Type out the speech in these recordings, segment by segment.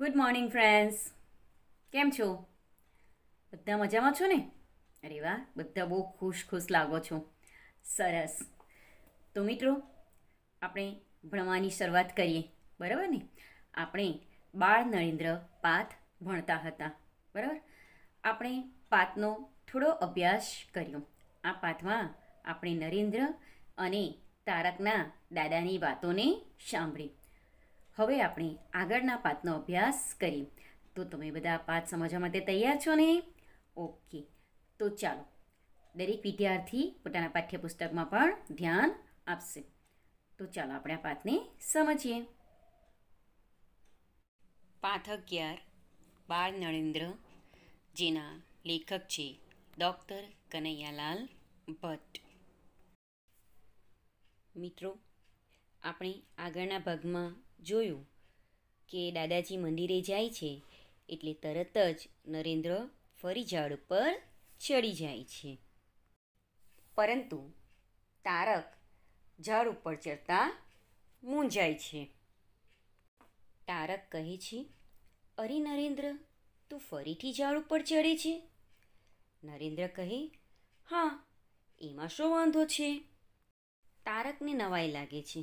good morning friends કેમ છો બધા મજામાં છો ને અરે વાહ બધા બહુ ખુશ ખુશ લાગો છો સરસ તો મિત્રો આપણે ભણવાની શરૂઆત કરીએ બરાબર ને આપણે બાળ નરેન્દ્ર પાથ ભણતા હતા બરાબર આપણે પાથનો થોડો અભ્યાસ કર્યો આ પાથમાં આપણે નરેન્દ્ર અને તારકના દાદાની વાતોને સાંભળી હવે આપણે આગળના પાઠનો અભ્યાસ કરીએ તો તમે બધા પાઠ સમજવા માટે તૈયાર છો ને ઓકે તો ચાલો દરેક વિદ્યાર્થી પોતાના પાઠ્યપુસ્તકમાં પણ ધ્યાન આપશે તો ચાલો આપણે આ પાઠને સમજીએ પાઠ અગિયાર બાળ નરેન્દ્ર જેના લેખક છે ડૉક્ટર કનૈયાલાલ ભટ્ટ મિત્રો આપણે આગળના ભાગમાં જોયું કે દાદાજી મંદિરે જાય છે એટલે તરત જ નરેન્દ્ર ફરી ઝાડ ઉપર ચડી જાય છે પરંતુ તારક ઝાડ ઉપર ચડતા મૂંઝાય છે તારક કહે છે અરે નરેન્દ્ર તું ફરીથી ઝાડ ઉપર ચડે છે નરેન્દ્ર કહે હા એમાં શું વાંધો છે તારકને નવાઈ લાગે છે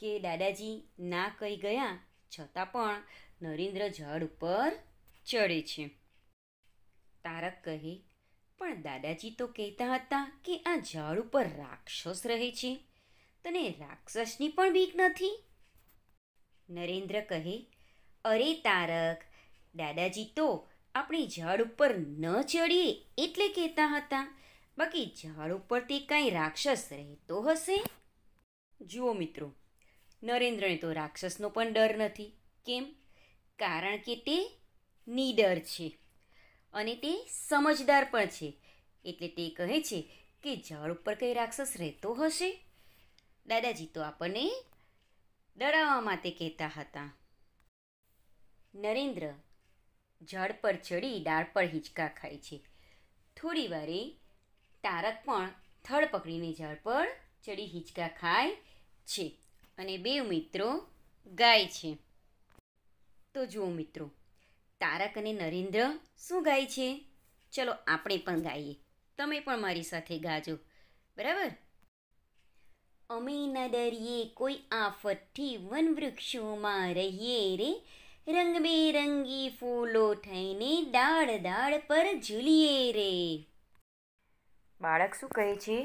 કે દાદાજી ના કહી ગયા છતાં પણ નરેન્દ્ર ઝાડ ઉપર ચડે છે તારક કહે પણ દાદાજી તો કહેતા હતા કે આ ઝાડ ઉપર રાક્ષસ રહે છે તને રાક્ષસની પણ બીક નથી નરેન્દ્ર કહે અરે તારક દાદાજી તો આપણે ઝાડ ઉપર ન ચડીએ એટલે કહેતા હતા બાકી ઝાડ ઉપર તે કાંઈ રાક્ષસ રહેતો હશે જુઓ મિત્રો નરેન્દ્રને તો રાક્ષસનો પણ ડર નથી કેમ કારણ કે તે નીડર છે અને તે સમજદાર પણ છે એટલે તે કહે છે કે ઝાડ ઉપર કંઈ રાક્ષસ રહેતો હશે દાદાજી તો આપણને ડરાવવા માટે કહેતા હતા નરેન્દ્ર ઝાડ પર ચડી ડાળ પર હિંચકા ખાય છે થોડી વારે તારક પણ થડ પકડીને ઝાડ પર ચડી હિંચકા ખાય છે અને બે મિત્રો ગાય છે તો જુઓ મિત્રો તારક અને નરેન્દ્ર શું ગાય છે ચલો આપણે પણ ગાઈએ તમે પણ મારી સાથે ગાજો બરાબર અમે ન કોઈ આફતથી વન વૃક્ષોમાં રહીએ રે રંગબેરંગી ફૂલો થઈને દાળ દાળ પર ઝૂલીએ રે બાળક શું કહે છે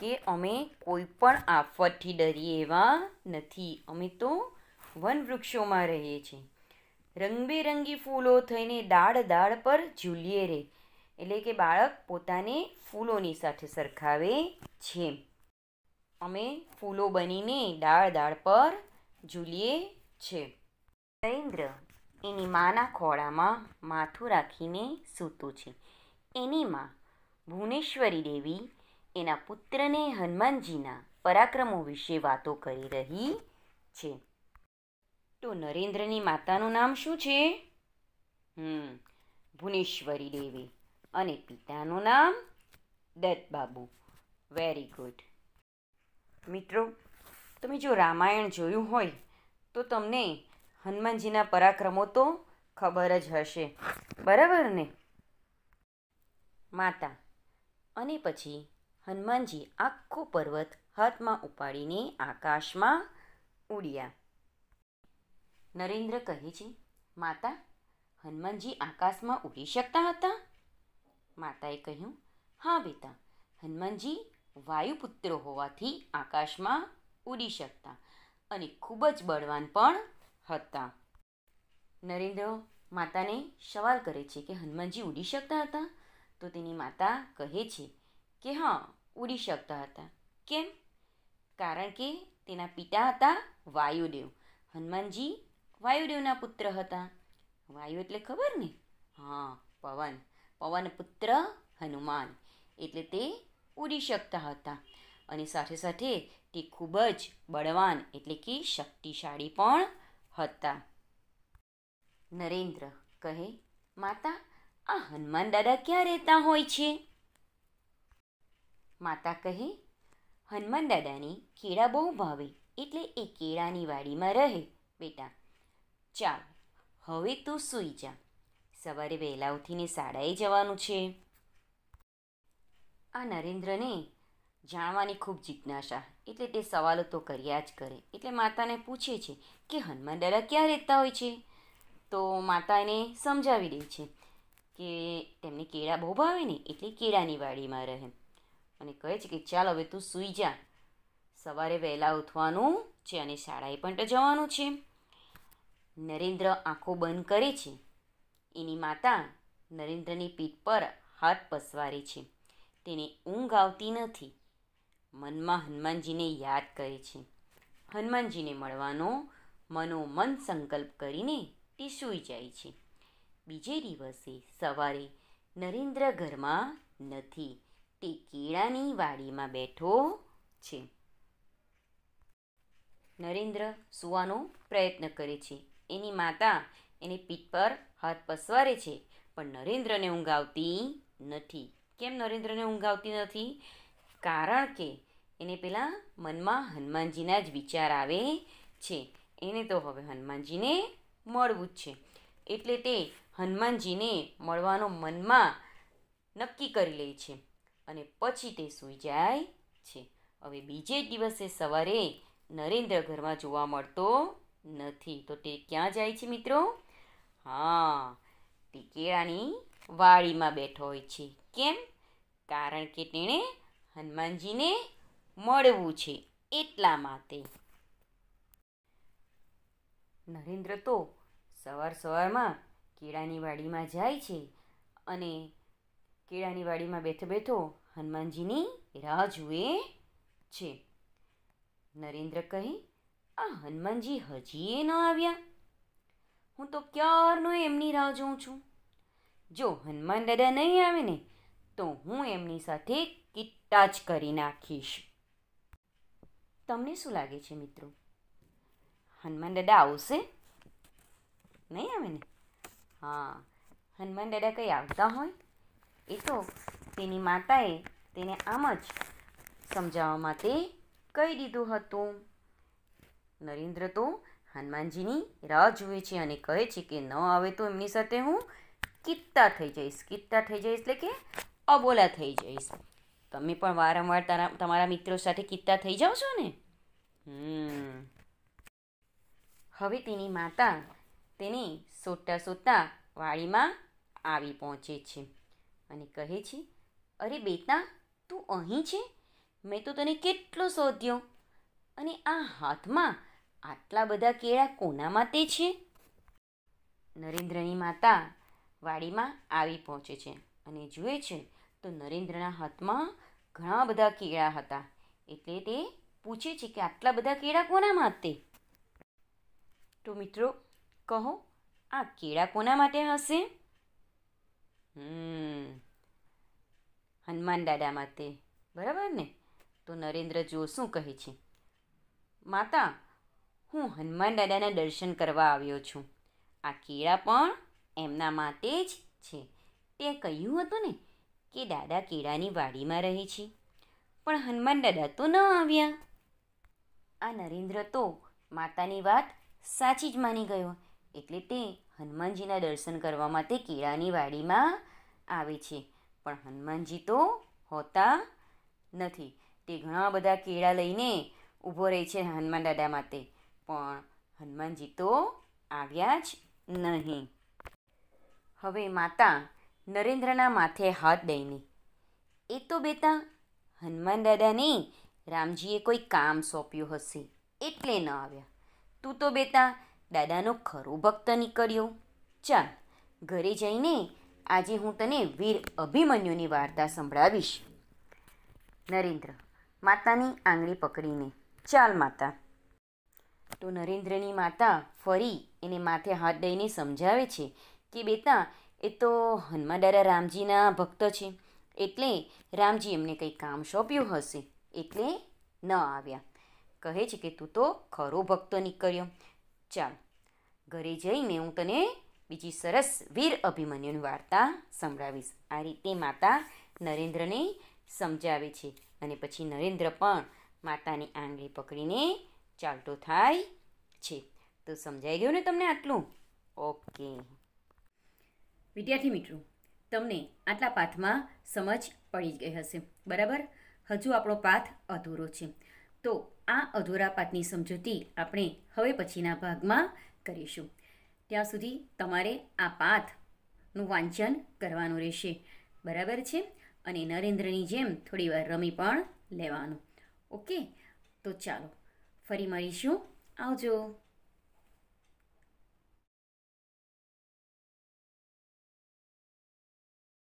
કે અમે કોઈ પણ આફતથી ડરીએ એવા નથી અમે તો વન વૃક્ષોમાં રહીએ છીએ રંગબેરંગી ફૂલો થઈને દાળ દાળ પર ઝૂલીએ રહે એટલે કે બાળક પોતાને ફૂલોની સાથે સરખાવે છે અમે ફૂલો બનીને દાળ દાળ પર ઝૂલીએ છે નરેન્દ્ર એની માના ખોળામાં માથું રાખીને સૂતું છે એની માં ભુવનેશ્વરી દેવી એના પુત્રને હનુમાનજીના પરાક્રમો વિશે વાતો કરી રહી છે તો નરેન્દ્રની માતાનું નામ શું છે હમ ભુનેશ્વરી દેવી અને પિતાનું નામ દત્તબાબુ વેરી ગુડ મિત્રો તમે જો રામાયણ જોયું હોય તો તમને હનુમાનજીના પરાક્રમો તો ખબર જ હશે બરાબર ને માતા અને પછી હનુમાનજી આખો પર્વત હાથમાં ઉપાડીને આકાશમાં ઉડ્યા નરેન્દ્ર કહે છે માતા હનુમાનજી આકાશમાં ઉડી શકતા હતા માતાએ કહ્યું હા બેટા હનુમાનજી વાયુપુત્ર હોવાથી આકાશમાં ઉડી શકતા અને ખૂબ જ બળવાન પણ હતા નરેન્દ્ર માતાને સવાલ કરે છે કે હનુમાનજી ઉડી શકતા હતા તો તેની માતા કહે છે કે હા ઉડી શકતા હતા કેમ કારણ કે તેના પિતા હતા વાયુદેવ હનુમાનજી વાયુદેવના પુત્ર હતા વાયુ એટલે ખબર ને હા પવન પવન પુત્ર હનુમાન એટલે તે ઉડી શકતા હતા અને સાથે સાથે તે ખૂબ જ બળવાન એટલે કે શક્તિશાળી પણ હતા નરેન્દ્ર કહે માતા આ હનુમાન દાદા ક્યાં રહેતા હોય છે માતા કહે હનુમાન દાદાને કેળા બહુ ભાવે એટલે એ કેળાની વાડીમાં રહે બેટા ચાલ હવે તું સૂઈ જા સવારે વહેલા ઉઠીને શાળાએ જવાનું છે આ નરેન્દ્રને જાણવાની ખૂબ જિજ્ઞાસા એટલે તે સવાલો તો કર્યા જ કરે એટલે માતાને પૂછે છે કે હનુમાન દાદા ક્યાં રહેતા હોય છે તો માતા એને સમજાવી દે છે કે તેમને કેળા બહુ ભાવે ને એટલે કેળાની વાડીમાં રહે અને કહે છે કે ચાલ હવે તું સૂઈ જા સવારે વહેલા ઉઠવાનું છે અને શાળાએ પણ તો જવાનું છે નરેન્દ્ર આંખો બંધ કરે છે એની માતા નરેન્દ્રની પીઠ પર હાથ પસવારે છે તેને ઊંઘ આવતી નથી મનમાં હનુમાનજીને યાદ કરે છે હનુમાનજીને મળવાનો મનોમન સંકલ્પ કરીને તે સૂઈ જાય છે બીજે દિવસે સવારે નરેન્દ્ર ઘરમાં નથી તે કેળાની વાડીમાં બેઠો છે નરેન્દ્ર સુવાનો પ્રયત્ન કરે છે એની માતા એને પીઠ પર હાથ પસવારે છે પણ નરેન્દ્રને ઊંઘ આવતી નથી કેમ નરેન્દ્રને ઊંઘ આવતી નથી કારણ કે એને પેલા મનમાં હનુમાનજીના જ વિચાર આવે છે એને તો હવે હનુમાનજીને મળવું જ છે એટલે તે હનુમાનજીને મળવાનો મનમાં નક્કી કરી લે છે અને પછી તે સૂઈ જાય છે હવે બીજે દિવસે સવારે નરેન્દ્ર ઘરમાં જોવા મળતો નથી તો તે ક્યાં જાય છે મિત્રો હા તે કેળાની વાડીમાં બેઠો હોય છે કેમ કારણ કે તેણે હનુમાનજીને મળવું છે એટલા માટે નરેન્દ્ર તો સવાર સવારમાં કેળાની વાડીમાં જાય છે અને કેળાની વાડીમાં બેઠો બેઠો હનુમાનજીની રાહ જુએ છે નરેન્દ્ર કહે આ હનુમાનજી હજી ન આવ્યા હું તો ક્યારનો એમની રાહ જોઉં છું જો હનુમાન દાદા નહીં આવે ને તો હું એમની સાથે કિટ્ટા કરી નાખીશ તમને શું લાગે છે મિત્રો હનુમાન દાદા આવશે નહીં આવે ને હા હનુમાન દાદા કંઈ આવતા હોય એ તો તેની માતાએ તેને આમ જ સમજાવવા માટે કહી દીધું હતું નરેન્દ્ર તો હનુમાનજીની રાહ જુએ છે અને કહે છે કે ન આવે તો એમની સાથે હું કિત્તા થઈ જઈશ કિત્તા થઈ જઈશ એટલે કે અબોલા થઈ જઈશ તમે પણ વારંવાર તારા તમારા મિત્રો સાથે કિત્તા થઈ જાઓ છો ને હવે તેની માતા તેની સોતા સોતા વાડીમાં આવી પહોંચે છે અને કહે છે અરે બેટા તું અહીં છે મેં તો તને કેટલો શોધ્યો અને આ હાથમાં આટલા બધા કેળા કોના માટે છે નરેન્દ્રની માતા વાડીમાં આવી પહોંચે છે અને જુએ છે તો નરેન્દ્રના હાથમાં ઘણા બધા કેળા હતા એટલે તે પૂછે છે કે આટલા બધા કેળા કોના માટે તો મિત્રો કહો આ કેળા કોના માટે હશે હમ હનુમાન દાદા માતે બરાબર ને તો નરેન્દ્ર જો શું કહે છે માતા હું હનુમાન દાદાના દર્શન કરવા આવ્યો છું આ કેળા પણ એમના માટે જ છે તે કહ્યું હતું ને કે દાદા કેળાની વાડીમાં રહે છે પણ હનુમાન દાદા તો ન આવ્યા આ નરેન્દ્ર તો માતાની વાત સાચી જ માની ગયો એટલે તે હનુમાનજીના દર્શન કરવા માટે કેળાની વાડીમાં આવે છે પણ હનુમાનજી તો હોતા નથી તે ઘણા બધા કેળા લઈને ઊભો રહે છે હનુમાન દાદા માટે પણ હનુમાનજી તો આવ્યા જ નહીં હવે માતા નરેન્દ્રના માથે હાથ દઈને એ તો બેટા હનુમાન દાદાને રામજીએ કોઈ કામ સોંપ્યું હશે એટલે ન આવ્યા તું તો બેટા દાદાનો ખરો ભક્ત નીકળ્યો ચાલ ઘરે જઈને આજે હું તને વીર અભિમન્યુની વાર્તા સંભળાવીશ નરેન્દ્ર માતાની આંગળી પકડીને ચાલ માતા તો નરેન્દ્રની માતા ફરી એને માથે હાથ દઈને સમજાવે છે કે બેટા એ તો હનુમાદારા રામજીના ભક્ત છે એટલે રામજી એમને કંઈ કામ સોંપ્યું હશે એટલે ન આવ્યા કહે છે કે તું તો ખરો ભક્ત નીકળ્યો ચાલ ઘરે જઈને હું તને બીજી સરસ વીર અભિમન્યુની વાર્તા સંભળાવીશ આ રીતે માતા નરેન્દ્રને સમજાવે છે અને પછી નરેન્દ્ર પણ માતાની આંગળી પકડીને ચાલતો થાય છે તો સમજાઈ ગયું ને તમને આટલું ઓકે વિદ્યાર્થી મિત્રો તમને આટલા પાઠમાં સમજ પડી ગઈ હશે બરાબર હજુ આપણો પાઠ અધૂરો છે તો આ અધૂરા પાતની સમજૂતી આપણે હવે પછીના ભાગમાં કરીશું ત્યાં સુધી તમારે આ પાથનું વાંચન કરવાનું રહેશે બરાબર છે અને નરેન્દ્રની જેમ થોડી વાર રમી પણ લેવાનું ઓકે તો ચાલો ફરી મળીશું આવજો